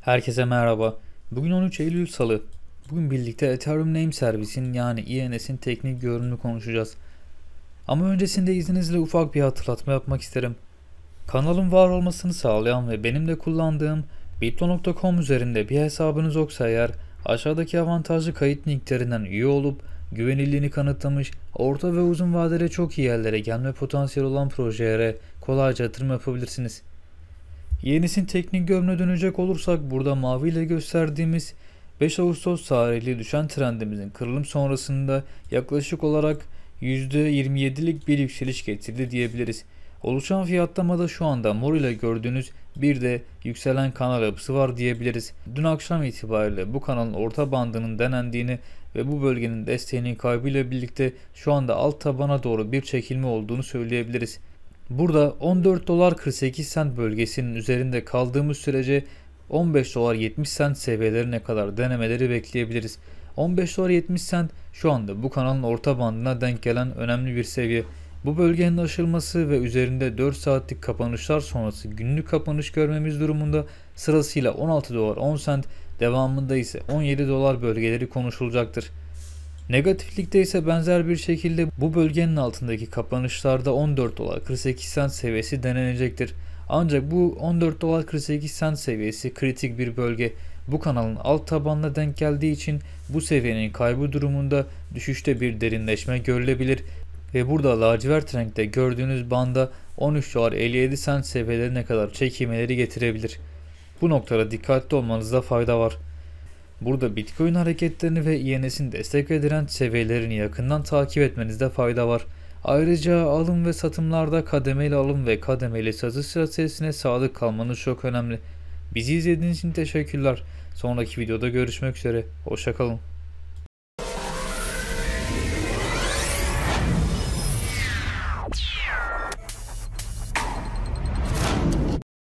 Herkese merhaba. Bugün 13 Eylül Salı. Bugün birlikte Ethereum Name Servisin yani ENS'in teknik görünümünü konuşacağız. Ama öncesinde izninizle ufak bir hatırlatma yapmak isterim. Kanalın var olmasını sağlayan ve benim de kullandığım bitlo.com üzerinde bir hesabınız yoksa eğer aşağıdaki avantajlı kayıt linklerinden üye olup güvenilirliğini kanıtlamış, orta ve uzun vadede çok iyi yerlere gelme potansiyeli olan projelere kolayca yatırım yapabilirsiniz. Yenis'in teknik gömle dönecek olursak burada maviyle gösterdiğimiz 5 Ağustos tarihli düşen trendimizin kırılım sonrasında yaklaşık olarak %27'lik bir yükseliş getirdi diyebiliriz. Oluşan fiyatlamada şu anda mor ile gördüğünüz bir de yükselen kanal yapısı var diyebiliriz. Dün akşam itibariyle bu kanalın orta bandının denendiğini ve bu bölgenin desteğinin kaybıyla birlikte şu anda alt tabana doğru bir çekilme olduğunu söyleyebiliriz. Burada 14 dolar 48 sent bölgesinin üzerinde kaldığımız sürece 15 dolar 70 sent seviyelerine kadar denemeleri bekleyebiliriz. 15 dolar 70 sent şu anda bu kanalın orta bandına denk gelen önemli bir seviye. Bu bölgenin aşılması ve üzerinde 4 saatlik kapanışlar sonrası günlük kapanış görmemiz durumunda sırasıyla 16 dolar 10 sent devamında ise 17 dolar bölgeleri konuşulacaktır. Negatiflikte ise benzer bir şekilde bu bölgenin altındaki kapanışlarda 14 dolar 48 cent seviyesi denenecektir. Ancak bu 14 dolar 48 cent seviyesi kritik bir bölge. Bu kanalın alt tabanına denk geldiği için bu seviyenin kaybı durumunda düşüşte bir derinleşme görülebilir ve burada lacivert renkte gördüğünüz banda 13 dolar 57 sent seviyelerine kadar çekimeleri getirebilir. Bu noktada dikkatli olmanızda fayda var. Burada Bitcoin hareketlerini ve ENS'in destek ve seviyelerini yakından takip etmenizde fayda var. Ayrıca alım ve satımlarda kademeli alım ve kademeli satış stratejisine sadık kalmanız çok önemli. Bizi izlediğiniz için teşekkürler. Sonraki videoda görüşmek üzere. Hoşçakalın.